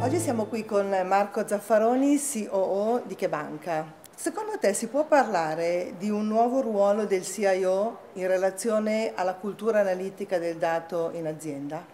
Oggi siamo qui con Marco Zaffaroni, COO di Che Banca. Secondo te si può parlare di un nuovo ruolo del CIO in relazione alla cultura analitica del dato in azienda?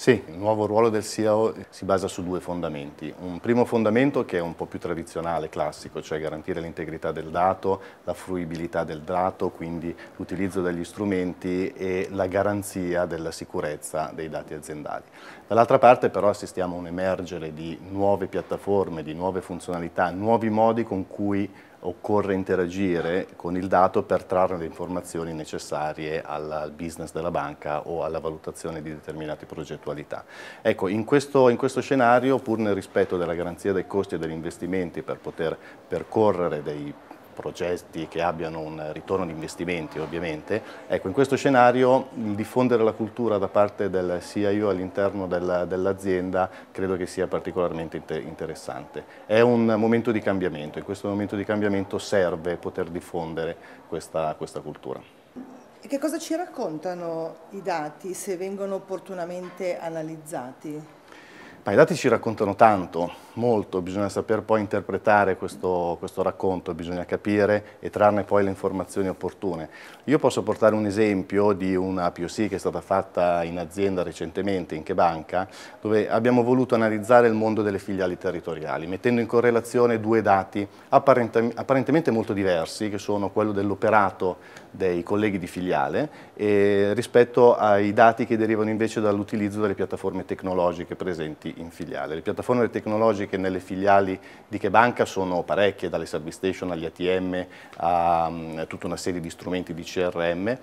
Sì, il nuovo ruolo del CEO si basa su due fondamenti. Un primo fondamento che è un po' più tradizionale, classico, cioè garantire l'integrità del dato, la fruibilità del dato, quindi l'utilizzo degli strumenti e la garanzia della sicurezza dei dati aziendali. Dall'altra parte però assistiamo a un emergere di nuove piattaforme, di nuove funzionalità, nuovi modi con cui occorre interagire con il dato per trarre le informazioni necessarie al business della banca o alla valutazione di determinate progettualità. Ecco, in questo, in questo scenario, pur nel rispetto della garanzia dei costi e degli investimenti per poter percorrere dei progetti che abbiano un ritorno di investimenti ovviamente. Ecco, in questo scenario diffondere la cultura da parte del CIO all'interno dell'azienda dell credo che sia particolarmente interessante. È un momento di cambiamento, in questo momento di cambiamento serve poter diffondere questa, questa cultura. E che cosa ci raccontano i dati se vengono opportunamente analizzati? Ma i dati ci raccontano tanto, molto, bisogna saper poi interpretare questo, questo, racconto, bisogna capire e trarne poi le informazioni opportune. Io posso portare un esempio di una POC che è stata fatta in azienda recentemente, in Chebanca, dove abbiamo voluto analizzare il mondo delle filiali territoriali, mettendo in correlazione due dati apparentemente molto diversi, che sono quello dell'operato dei colleghi di filiale rispetto ai dati che derivano invece dall'utilizzo delle piattaforme tecnologiche presenti in filiale. Le piattaforme tecnologiche nelle filiali di che banca sono parecchie, dalle substation agli ATM a mm, tutta una serie di strumenti di CRM.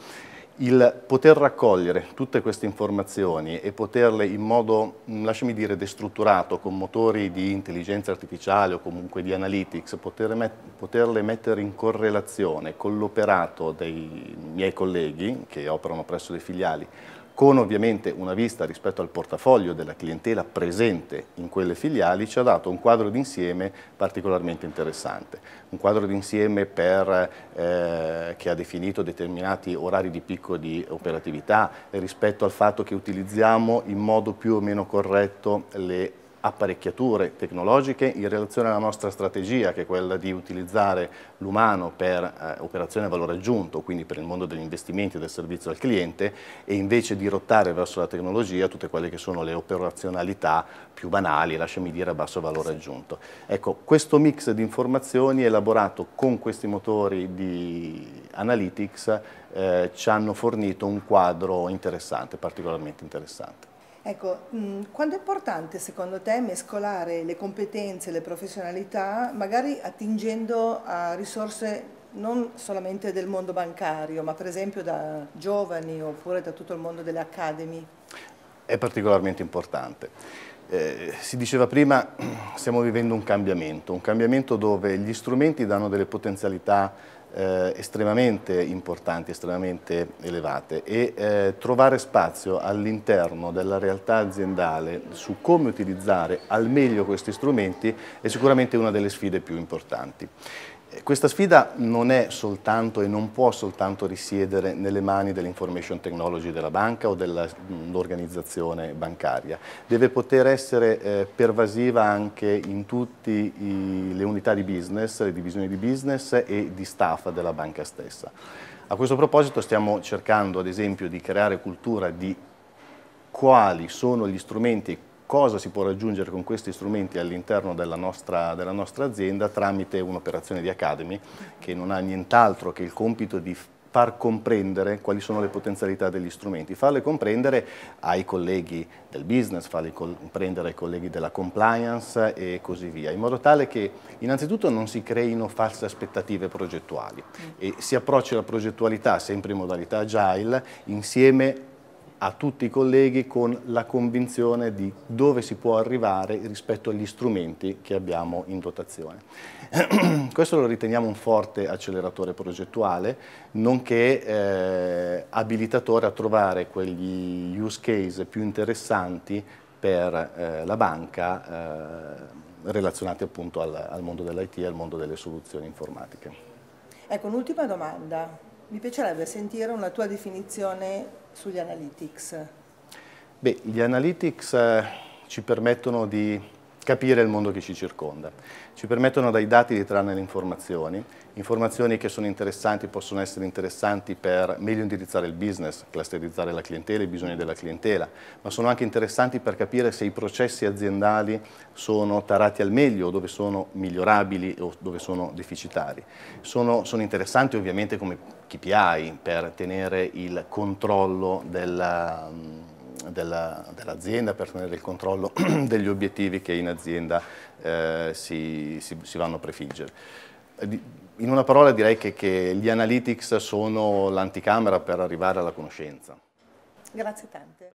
Il poter raccogliere tutte queste informazioni e poterle in modo, mm, lasciami dire, destrutturato con motori di intelligenza artificiale o comunque di analytics, poterle mettere in correlazione con l'operato dei miei colleghi che operano presso le filiali con ovviamente una vista rispetto al portafoglio della clientela presente in quelle filiali, ci ha dato un quadro d'insieme particolarmente interessante. Un quadro d'insieme eh, che ha definito determinati orari di picco di operatività rispetto al fatto che utilizziamo in modo più o meno corretto le apparecchiature tecnologiche in relazione alla nostra strategia che è quella di utilizzare l'umano per eh, operazione a valore aggiunto, quindi per il mondo degli investimenti e del servizio al cliente e invece di rottare verso la tecnologia tutte quelle che sono le operazionalità più banali, lasciami dire a basso valore aggiunto. Ecco, questo mix di informazioni elaborato con questi motori di analytics eh, ci hanno fornito un quadro interessante, particolarmente interessante. Ecco, mh, mm, quanto è importante secondo te mescolare le competenze, le professionalità, magari attingendo a risorse non solamente del mondo bancario, ma per esempio da giovani oppure da tutto il mondo delle academy? È particolarmente importante. Eh, si diceva prima, stiamo vivendo un cambiamento, un cambiamento dove gli strumenti danno delle potenzialità eh, estremamente importanti, estremamente elevate e eh, trovare spazio all'interno della realtà aziendale su come utilizzare al meglio questi strumenti è sicuramente una delle sfide più importanti. Questa sfida non è soltanto e non può soltanto risiedere nelle mani dell'information technology della banca o dell'organizzazione bancaria, deve poter essere eh, pervasiva anche in tutte le unità di business, le divisioni di business e di staff della banca stessa. A questo proposito stiamo cercando ad esempio di creare cultura di quali sono gli strumenti cosa si può raggiungere con questi strumenti all'interno della, della nostra, azienda tramite un'operazione di Academy che non ha nient'altro che il compito di far comprendere quali sono le potenzialità degli strumenti, farle comprendere ai colleghi del business, farle comprendere ai colleghi della compliance e così via, in modo tale che innanzitutto non si creino false aspettative progettuali e si approcci alla progettualità sempre in modalità agile insieme a tutti i colleghi con la convinzione di dove si può arrivare rispetto agli strumenti che abbiamo in dotazione. Questo lo riteniamo un forte acceleratore progettuale, nonché eh, abilitatore a trovare quegli use case più interessanti per eh, la banca eh, relazionati appunto al, al mondo dell'IT e al mondo delle soluzioni informatiche. Ecco, un'ultima domanda. Mi piacerebbe sentire una tua definizione sugli analytics. Beh, gli analytics eh, ci permettono di capire il mondo che ci circonda. Ci permettono dai dati di trarne le informazioni, informazioni che sono interessanti, possono essere interessanti per meglio indirizzare il business, clusterizzare la clientela, i bisogni della clientela, ma sono anche interessanti per capire se i processi aziendali sono tarati al meglio, dove sono migliorabili o dove sono deficitari. Sono, sono interessanti ovviamente come KPI per tenere il controllo della dell'azienda dell per tenere il controllo degli obiettivi che in azienda eh, si, si, si, vanno a prefiggere. Eh, in una parola direi che, che gli analytics sono l'anticamera per arrivare alla conoscenza. Grazie tante.